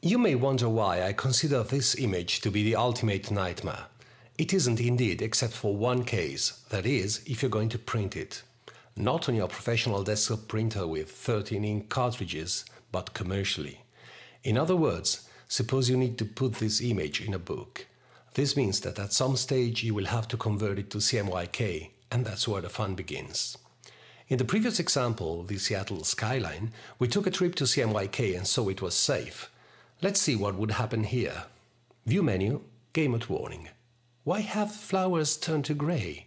You may wonder why I consider this image to be the ultimate nightmare. It isn't indeed, except for one case, that is, if you're going to print it. Not on your professional desktop printer with 13-ink cartridges, but commercially. In other words, suppose you need to put this image in a book. This means that at some stage you will have to convert it to CMYK, and that's where the fun begins. In the previous example, the Seattle skyline, we took a trip to CMYK and so it was safe. Let's see what would happen here. View menu, game mode warning. Why have flowers turned to grey?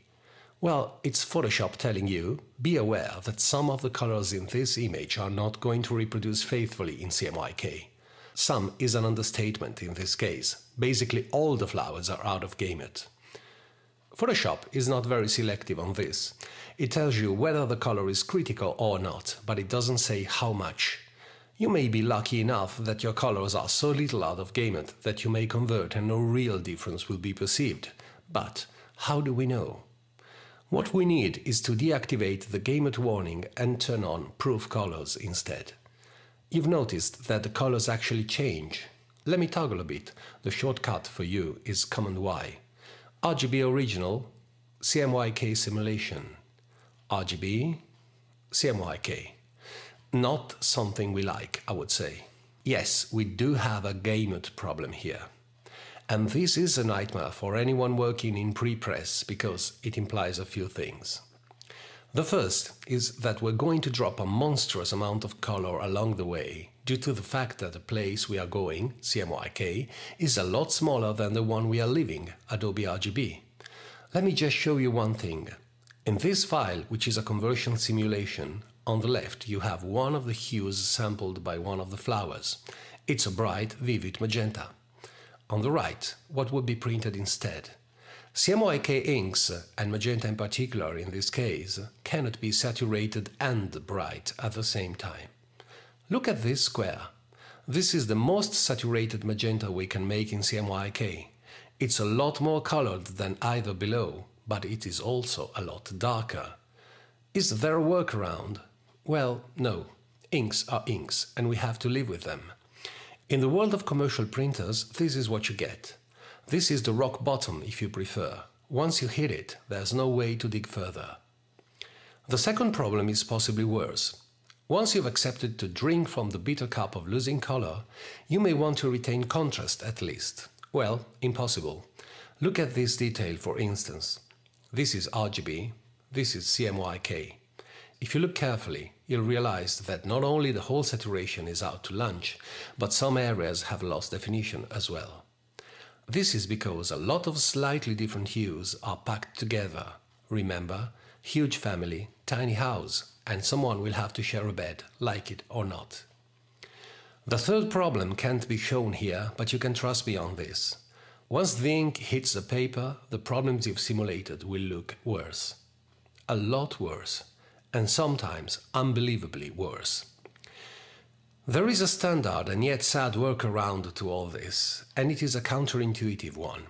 Well, it's Photoshop telling you, be aware that some of the colors in this image are not going to reproduce faithfully in CMYK. Some is an understatement in this case. Basically all the flowers are out of gamut. Photoshop is not very selective on this. It tells you whether the color is critical or not, but it doesn't say how much. You may be lucky enough that your colors are so little out of gamut that you may convert and no real difference will be perceived. But how do we know? What we need is to deactivate the gamut warning and turn on proof colors instead. You've noticed that the colors actually change. Let me toggle a bit. The shortcut for you is Command Y. RGB Original, CMYK Simulation. RGB, CMYK not something we like, I would say. Yes, we do have a gamut problem here. And this is a nightmare for anyone working in pre press because it implies a few things. The first is that we're going to drop a monstrous amount of color along the way due to the fact that the place we are going, CMYK, is a lot smaller than the one we are leaving, Adobe RGB. Let me just show you one thing. In this file, which is a conversion simulation, on the left, you have one of the hues sampled by one of the flowers. It's a bright, vivid magenta. On the right, what would be printed instead? CMYK inks, and magenta in particular in this case, cannot be saturated and bright at the same time. Look at this square. This is the most saturated magenta we can make in CMYK. It's a lot more colored than either below, but it is also a lot darker. Is there a workaround? well, no, inks are inks, and we have to live with them. In the world of commercial printers, this is what you get. This is the rock bottom, if you prefer. Once you hit it, there's no way to dig further. The second problem is possibly worse. Once you've accepted to drink from the bitter cup of losing color, you may want to retain contrast at least. Well, impossible. Look at this detail for instance. This is RGB, this is CMYK. If you look carefully, you'll realize that not only the whole saturation is out to lunch, but some areas have lost definition as well. This is because a lot of slightly different hues are packed together. Remember, huge family, tiny house, and someone will have to share a bed, like it or not. The third problem can't be shown here, but you can trust me on this. Once the ink hits the paper, the problems you've simulated will look worse. A lot worse and sometimes unbelievably worse. There is a standard and yet sad workaround to all this, and it is a counterintuitive one.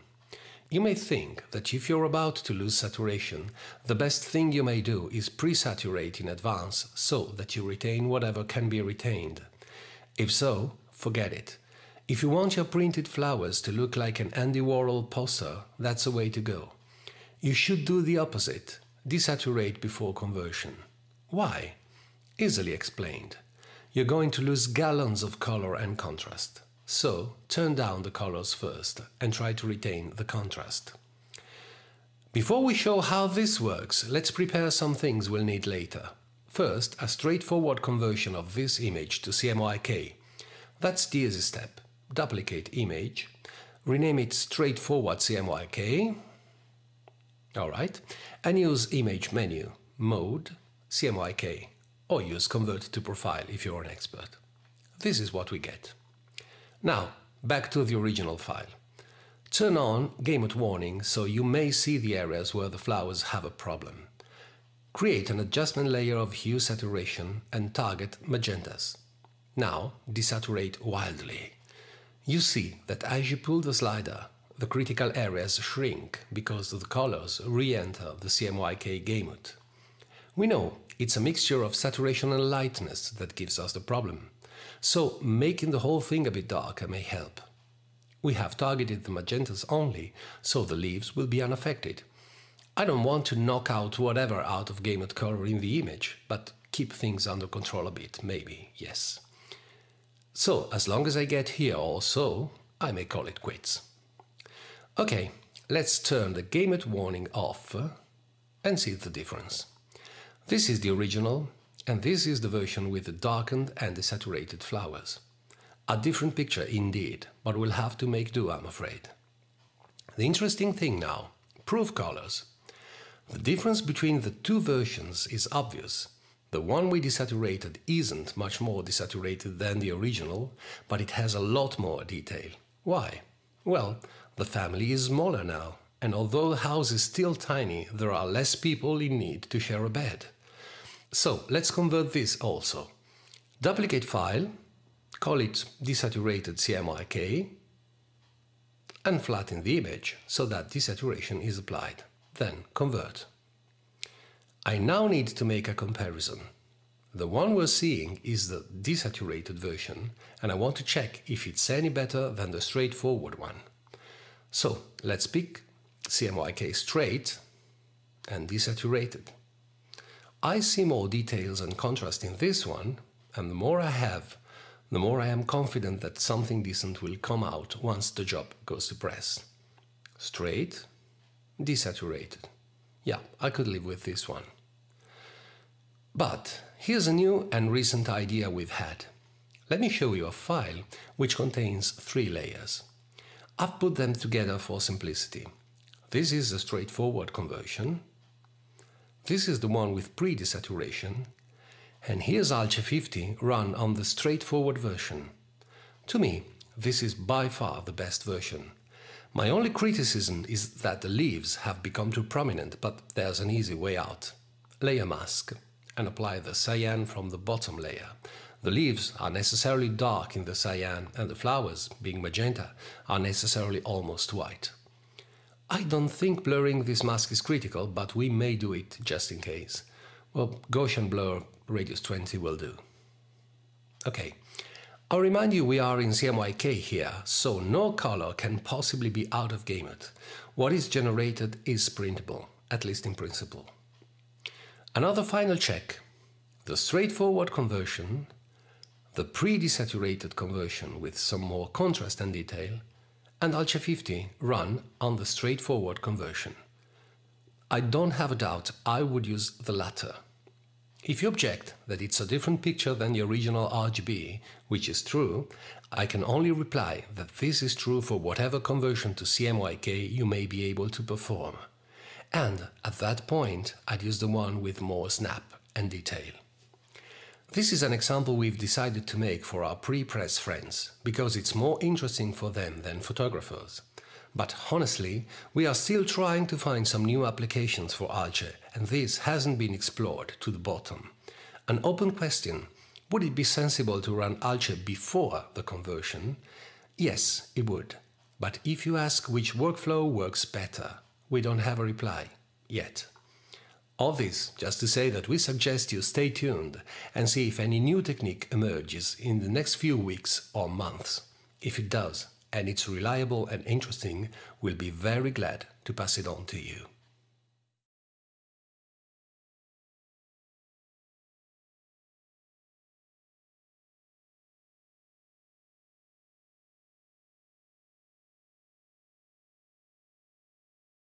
You may think that if you're about to lose saturation, the best thing you may do is pre saturate in advance so that you retain whatever can be retained. If so, forget it. If you want your printed flowers to look like an Andy Warhol poster, that's the way to go. You should do the opposite desaturate before conversion. Why? Easily explained. You're going to lose gallons of color and contrast. So, turn down the colors first and try to retain the contrast. Before we show how this works, let's prepare some things we'll need later. First, a straightforward conversion of this image to CMYK. That's the easy step. Duplicate image, rename it straightforward CMYK, alright, and use image menu, mode, CMYK, or use Convert to Profile if you're an expert. This is what we get. Now, back to the original file. Turn on Gamut Warning so you may see the areas where the flowers have a problem. Create an adjustment layer of hue saturation and target magentas. Now, desaturate wildly. You see that as you pull the slider, the critical areas shrink because the colors re-enter the CMYK gamut. We know it's a mixture of saturation and lightness that gives us the problem, so making the whole thing a bit darker may help. We have targeted the magentas only, so the leaves will be unaffected. I don't want to knock out whatever out of game at color in the image, but keep things under control a bit, maybe, yes. So, as long as I get here or so, I may call it quits. Okay, let's turn the gamut warning off and see the difference. This is the original, and this is the version with the darkened and the saturated flowers. A different picture indeed, but we'll have to make do, I'm afraid. The interesting thing now, proof colors. The difference between the two versions is obvious. The one we desaturated isn't much more desaturated than the original, but it has a lot more detail. Why? Well, the family is smaller now, and although the house is still tiny, there are less people in need to share a bed. So let's convert this also. Duplicate file, call it desaturated CMYK, and flatten the image so that desaturation is applied. Then convert. I now need to make a comparison. The one we're seeing is the desaturated version, and I want to check if it's any better than the straightforward one. So let's pick CMYK straight and desaturated. I see more details and contrast in this one, and the more I have, the more I am confident that something decent will come out once the job goes to press. Straight, desaturated. Yeah, I could live with this one. But here's a new and recent idea we've had. Let me show you a file which contains three layers. I've put them together for simplicity. This is a straightforward conversion. This is the one with pre-desaturation. And here's Alce 50 run on the straightforward version. To me, this is by far the best version. My only criticism is that the leaves have become too prominent, but there's an easy way out. Lay a mask and apply the cyan from the bottom layer. The leaves are necessarily dark in the cyan and the flowers, being magenta, are necessarily almost white. I don't think blurring this mask is critical, but we may do it just in case. Well, Gaussian blur radius 20 will do. Okay, I'll remind you we are in CMYK here, so no color can possibly be out of gamut. What is generated is printable, at least in principle. Another final check, the straightforward conversion, the pre-desaturated conversion with some more contrast and detail, and Alche 50 run on the straightforward conversion. I don't have a doubt I would use the latter. If you object that it's a different picture than the original RGB, which is true, I can only reply that this is true for whatever conversion to CMYK you may be able to perform. And at that point, I'd use the one with more snap and detail. This is an example we've decided to make for our pre-press friends, because it's more interesting for them than photographers. But honestly, we are still trying to find some new applications for Alche, and this hasn't been explored to the bottom. An open question, would it be sensible to run Alche before the conversion? Yes, it would. But if you ask which workflow works better, we don't have a reply. Yet. All this just to say that we suggest you stay tuned and see if any new technique emerges in the next few weeks or months. If it does, and it's reliable and interesting, we'll be very glad to pass it on to you.